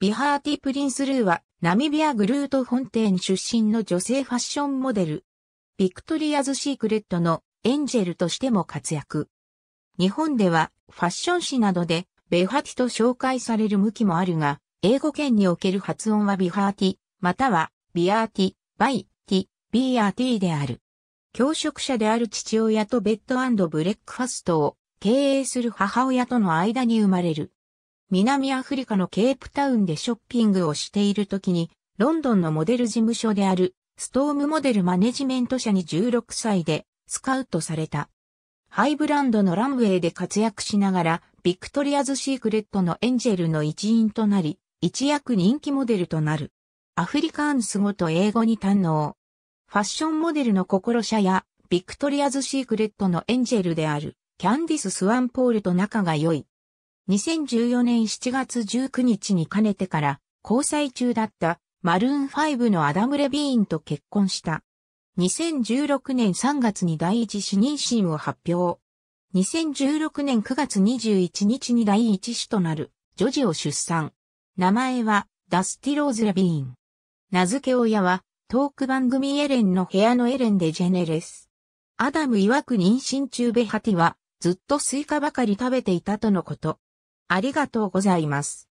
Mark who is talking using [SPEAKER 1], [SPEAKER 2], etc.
[SPEAKER 1] ビハーティ・プリンスルーは、ナミビア・グルート本店出身の女性ファッション
[SPEAKER 2] モデル。ビクトリアズ・シークレットのエンジェルとしても活躍。日本では、ファッション誌などで、ベハティと紹介される向きもあるが、英語圏における発音はビハーティ、または、ビアーティ、バイ、ティ、ビアーティである。教職者である父親とベッドブレックファストを経営する母親との間に生まれる。南アフリカのケープタウンでショッピングをしている時に、ロンドンのモデル事務所である、ストームモデルマネジメント社に16歳でスカウトされた。ハイブランドのランウェイで活躍しながら、ビクトリアズ・シークレットのエンジェルの一員となり、一躍人気モデルとなる。アフリカーンス語と英語に堪能。ファッションモデルの心者や、ビクトリアズ・シークレットのエンジェルである、キャンディス・スワンポールと仲が良い。2014年7月19日にかねてから交際中だったマルーン5のアダム・レビーンと結婚した。2016年3月に第一子妊娠を発表。2016年9月21日に第一子となる女児を出産。名前はダスティローズ・レビーン。名付け親はトーク番組エレンの部屋のエレンでジェネレス。アダム曰く妊娠中ベハティはずっと
[SPEAKER 1] スイカばかり食べていたとのこと。ありがとうございます。